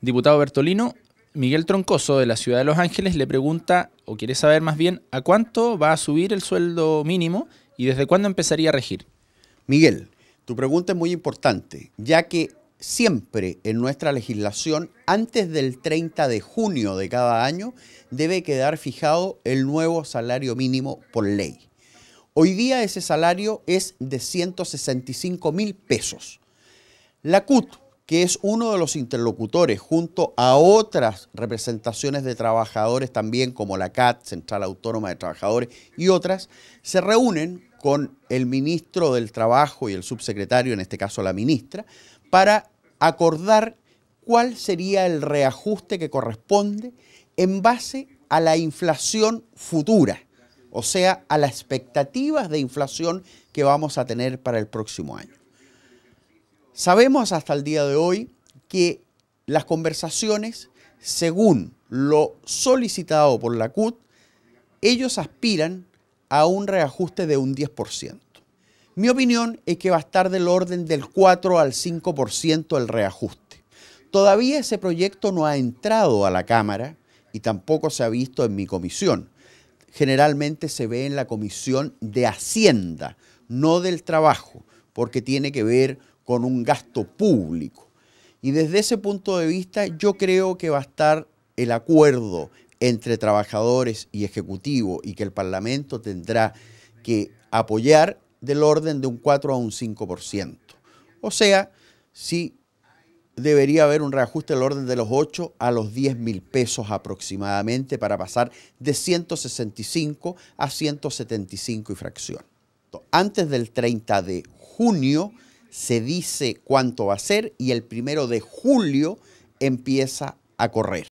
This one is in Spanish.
diputado Bertolino, Miguel Troncoso de la ciudad de Los Ángeles le pregunta, o quiere saber más bien, a cuánto va a subir el sueldo mínimo y desde cuándo empezaría a regir. Miguel, tu pregunta es muy importante, ya que siempre en nuestra legislación, antes del 30 de junio de cada año, debe quedar fijado el nuevo salario mínimo por ley. Hoy día ese salario es de 165 mil pesos. La CUT que es uno de los interlocutores junto a otras representaciones de trabajadores también como la CAT, Central Autónoma de Trabajadores y otras, se reúnen con el ministro del Trabajo y el subsecretario, en este caso la ministra, para acordar cuál sería el reajuste que corresponde en base a la inflación futura, o sea, a las expectativas de inflación que vamos a tener para el próximo año. Sabemos hasta el día de hoy que las conversaciones, según lo solicitado por la CUT, ellos aspiran a un reajuste de un 10%. Mi opinión es que va a estar del orden del 4 al 5% el reajuste. Todavía ese proyecto no ha entrado a la Cámara y tampoco se ha visto en mi comisión. Generalmente se ve en la comisión de Hacienda, no del trabajo, porque tiene que ver con un gasto público. Y desde ese punto de vista yo creo que va a estar el acuerdo entre trabajadores y ejecutivo y que el Parlamento tendrá que apoyar del orden de un 4 a un 5%. O sea, sí debería haber un reajuste del orden de los 8 a los 10 mil pesos aproximadamente para pasar de 165 a 175 y fracción. Antes del 30 de junio se dice cuánto va a ser y el primero de julio empieza a correr.